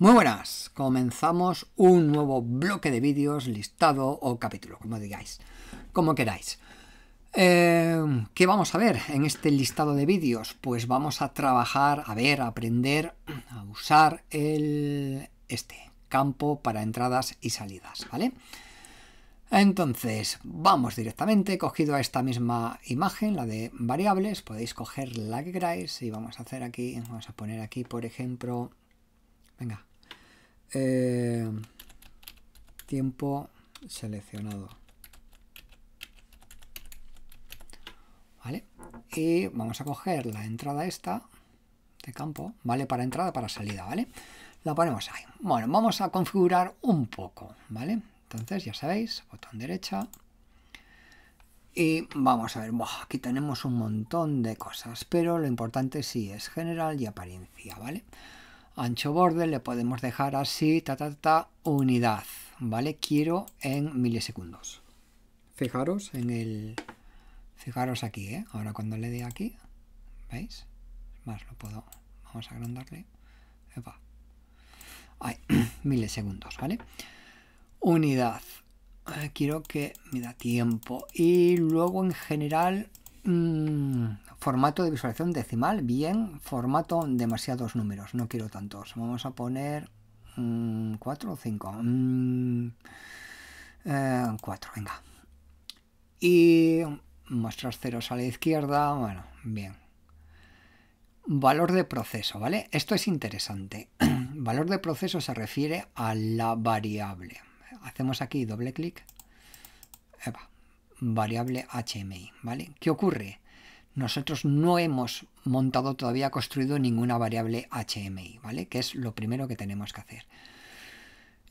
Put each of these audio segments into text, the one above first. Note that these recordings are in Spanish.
Muy buenas, comenzamos un nuevo bloque de vídeos, listado o capítulo, como digáis, como queráis. Em, ¿Qué vamos a ver en este listado de vídeos? Pues vamos a trabajar, a ver, a aprender a usar el este campo para entradas y salidas, ¿vale? Entonces, vamos directamente, he cogido a esta misma imagen, la de variables, podéis coger la que queráis y vamos a hacer aquí, vamos a poner aquí, por ejemplo, venga, eh, tiempo seleccionado. ¿Vale? Y vamos a coger la entrada esta de campo, ¿vale? Para entrada, para salida, ¿vale? La ponemos ahí. Bueno, vamos a configurar un poco, ¿vale? Entonces, ya sabéis, botón derecha. Y vamos a ver, aquí tenemos un montón de cosas, pero lo importante sí es general y apariencia, ¿vale? vale ancho borde, le podemos dejar así, ta, ta, ta, unidad, ¿vale? Quiero en milisegundos. Fijaros en el... Fijaros aquí, ¿eh? Ahora cuando le dé aquí, ¿veis? Más lo puedo... Vamos a agrandarle. Epa. Ay, milisegundos, ¿vale? Unidad. Eh, quiero que me da tiempo. Y luego en general Mm, formato de visualización decimal, bien. Formato demasiados números, no quiero tantos. Vamos a poner 4 mm, o 5. 4, mm, eh, venga. Y muestras ceros a la izquierda, bueno, bien. Valor de proceso, ¿vale? Esto es interesante. Valor de proceso se refiere a la variable. Hacemos aquí doble clic variable HMI, ¿vale? ¿Qué ocurre? Nosotros no hemos montado todavía, construido ninguna variable HMI, ¿vale? Que es lo primero que tenemos que hacer.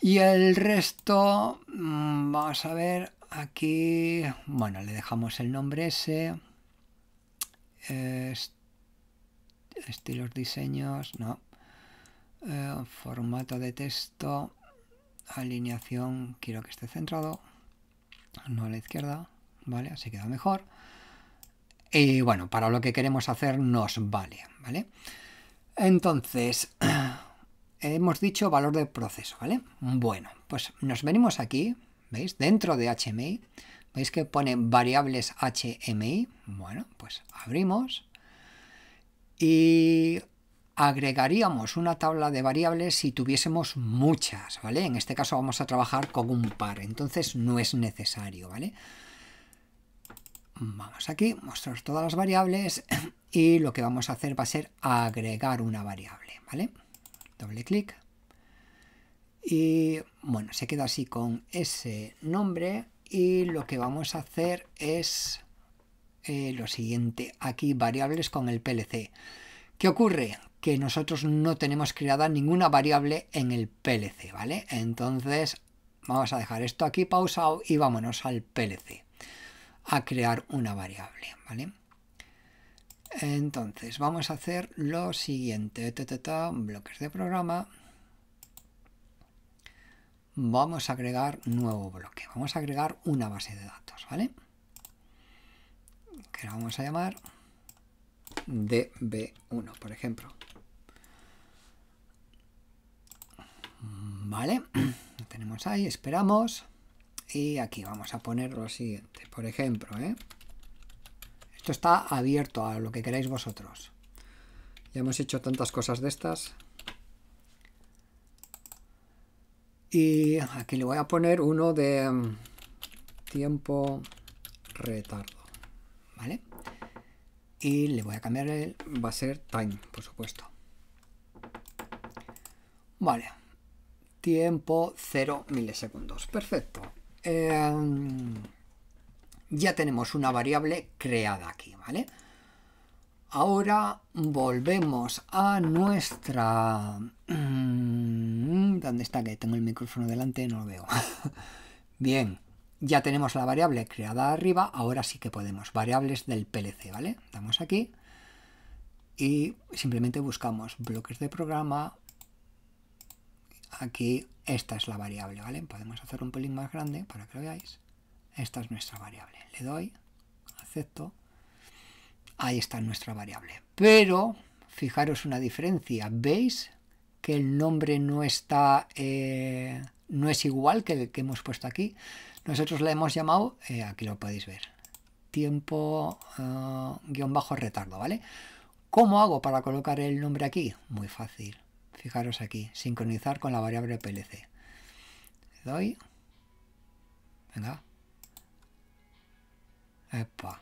Y el resto, mm, vamos a ver, aquí, bueno, le dejamos el nombre s. estilos, diseños, no. Eh, formato de texto, alineación, quiero que esté centrado, no a la izquierda. ¿vale? Así queda mejor. Y bueno, para lo que queremos hacer nos vale, ¿vale? Entonces, hemos dicho valor de proceso, ¿vale? Bueno, pues nos venimos aquí, ¿veis? Dentro de HMI, ¿veis que pone variables HMI? Bueno, pues abrimos y agregaríamos una tabla de variables si tuviésemos muchas, ¿vale? En este caso vamos a trabajar con un par, entonces no es necesario, ¿vale? vale Vamos aquí, mostrar todas las variables y lo que vamos a hacer va a ser agregar una variable, ¿vale? Doble clic. Y bueno, se queda así con ese nombre y lo que vamos a hacer es eh, lo siguiente, aquí variables con el PLC. ¿Qué ocurre? Que nosotros no tenemos creada ninguna variable en el PLC, ¿vale? Entonces vamos a dejar esto aquí pausado y vámonos al PLC a crear una variable, ¿vale? Entonces, vamos a hacer lo siguiente, bloques de programa, vamos a agregar nuevo bloque, vamos a agregar una base de datos, ¿vale? Que la vamos a llamar DB1, por ejemplo. ¿Vale? Lo tenemos ahí, esperamos y aquí vamos a poner lo siguiente, por ejemplo, ¿eh? esto está abierto a lo que queráis vosotros. Ya hemos hecho tantas cosas de estas. Y aquí le voy a poner uno de mm, tiempo retardo, ¿vale? Y le voy a cambiar el, va a ser time, por supuesto. Vale, tiempo 0 milisegundos, perfecto. Em, ya tenemos una variable creada aquí, ¿vale? Ahora volvemos a nuestra... Mm, ¿Dónde está? Que tengo el micrófono delante, no lo veo. Bien, ya tenemos la variable creada arriba, ahora sí que podemos. Variables del PLC, ¿vale? Damos aquí y simplemente buscamos bloques de programa. Aquí esta es la variable, ¿vale? Podemos hacer un pelín más grande para que lo veáis. Esta es nuestra variable. Le doy, acepto. Ahí está nuestra variable. Pero, fijaros una diferencia. ¿Veis que el nombre no está... Eh, no es igual que el que hemos puesto aquí. Nosotros la hemos llamado, eh, aquí lo podéis ver, tiempo eh, bajo retardo, ¿vale? ¿Cómo hago para colocar el nombre aquí? Muy fácil. Fijaros aquí, sincronizar con la variable PLC. doy. Venga. Epa.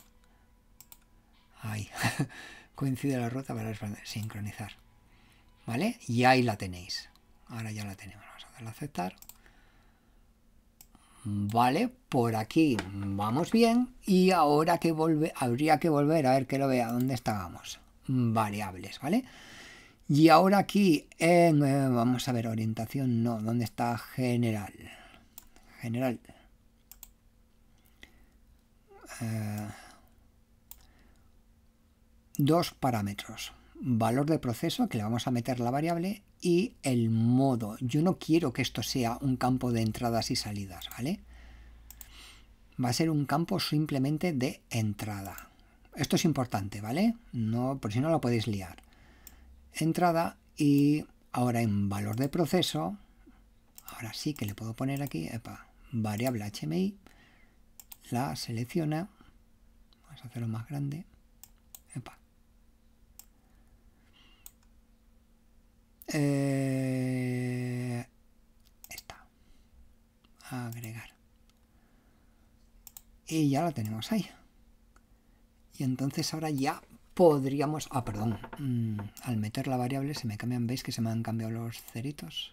Ahí. Coincide la ruta para sincronizar. ¿Vale? Y ahí la tenéis. Ahora ya la tenemos. Vamos a darle a aceptar. Vale, por aquí vamos bien. Y ahora que vuelve, habría que volver a ver que lo vea dónde estábamos. Variables, ¿vale? vale y ahora aquí, eh, vamos a ver, orientación, no, ¿dónde está general? General. Eh, dos parámetros. Valor de proceso, que le vamos a meter la variable, y el modo. Yo no quiero que esto sea un campo de entradas y salidas, ¿vale? Va a ser un campo simplemente de entrada. Esto es importante, ¿vale? No, por si no lo podéis liar entrada y ahora en valor de proceso, ahora sí que le puedo poner aquí, variable HMI, la selecciona, vamos a hacerlo más grande, epa. Eh, agregar. Y ya la tenemos ahí. Y entonces ahora ya podríamos... Ah, perdón. Mm, al meter la variable se me cambian, ¿veis que se me han cambiado los ceritos?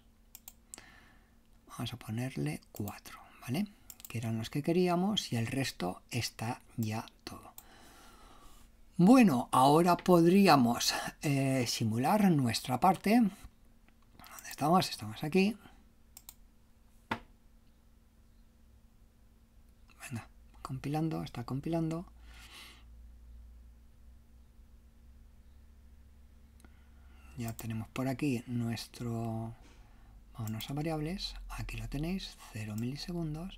Vamos a ponerle 4, ¿vale? Que eran los que queríamos y el resto está ya todo. Bueno, ahora podríamos eh, simular nuestra parte. ¿Dónde estamos? Estamos aquí. Venga, compilando, está compilando. ya tenemos por aquí nuestro, vamos a variables, aquí lo tenéis, 0 milisegundos,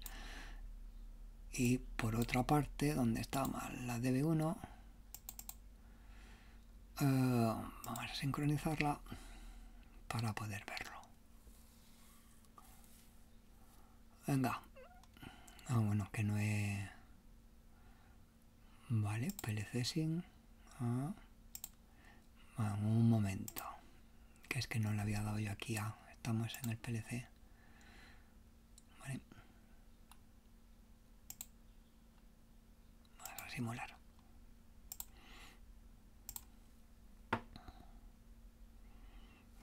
y por otra parte, donde está mal la DB1, eh, vamos a sincronizarla para poder verlo. Venga. Ah, bueno, que no he... Vale, PLC sin... Ah un momento. Que es que no le había dado yo aquí a... Estamos en el PLC. Vale. Vamos a simular.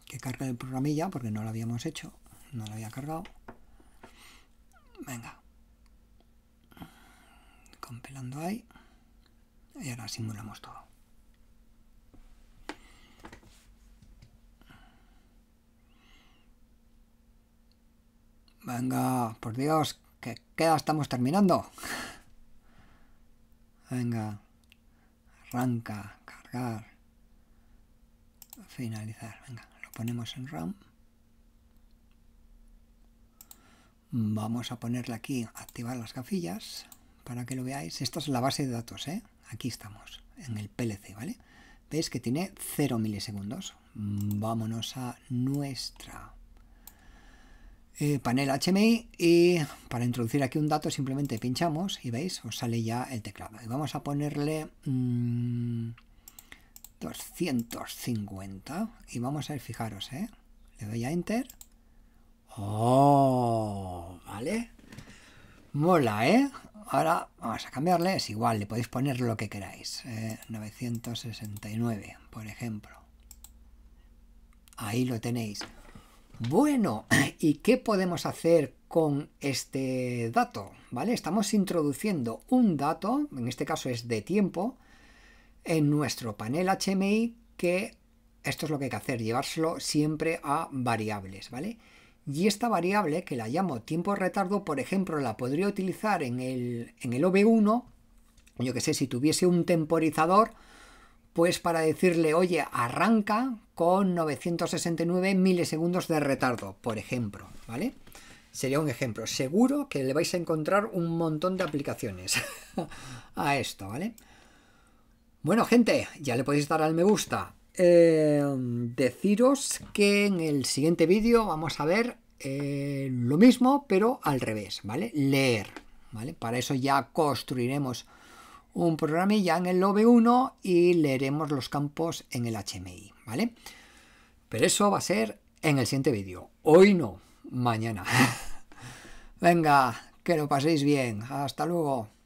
Que carga el programilla porque no lo habíamos hecho. No lo había cargado. Venga. Compilando ahí. Y ahora simulamos todo. Venga, por Dios, que queda estamos terminando. Venga, arranca, cargar, finalizar. Venga, lo ponemos en RAM. Vamos a ponerle aquí, activar las gafillas para que lo veáis. Esta es la base de datos, ¿eh? Aquí estamos, en el PLC, ¿vale? Veis que tiene 0 milisegundos. Vámonos a nuestra eh, panel HMI y para introducir aquí un dato simplemente pinchamos y veis, os sale ya el teclado. Y vamos a ponerle 250 mm, y vamos a ir, fijaros, ¿eh? le doy a Enter. ¡Oh! ¿Vale? Mola, ¿eh? Ahora vamos a cambiarle, es igual, le podéis poner lo que queráis. 969, eh, por ejemplo. Ahí lo tenéis. Bueno, ¿y qué podemos hacer con este dato? ¿Vale? Estamos introduciendo un dato, en este caso es de tiempo, en nuestro panel HMI que esto es lo que hay que hacer, llevárselo siempre a variables, ¿vale? Y esta variable, que la llamo tiempo retardo, por ejemplo, la podría utilizar en el, en el OB1, yo que sé, si tuviese un temporizador, pues para decirle, oye, arranca con 969 milisegundos de retardo, por ejemplo, ¿vale? Sería un ejemplo. Seguro que le vais a encontrar un montón de aplicaciones a esto, ¿vale? Bueno, gente, ya le podéis dar al me gusta. Eh, deciros que en el siguiente vídeo vamos a ver eh, lo mismo, pero al revés, ¿vale? Leer, ¿vale? Para eso ya construiremos un ya en el love 1 y leeremos los campos en el HMI, ¿vale? Pero eso va a ser en el siguiente vídeo. Hoy no, mañana. Venga, que lo paséis bien. Hasta luego.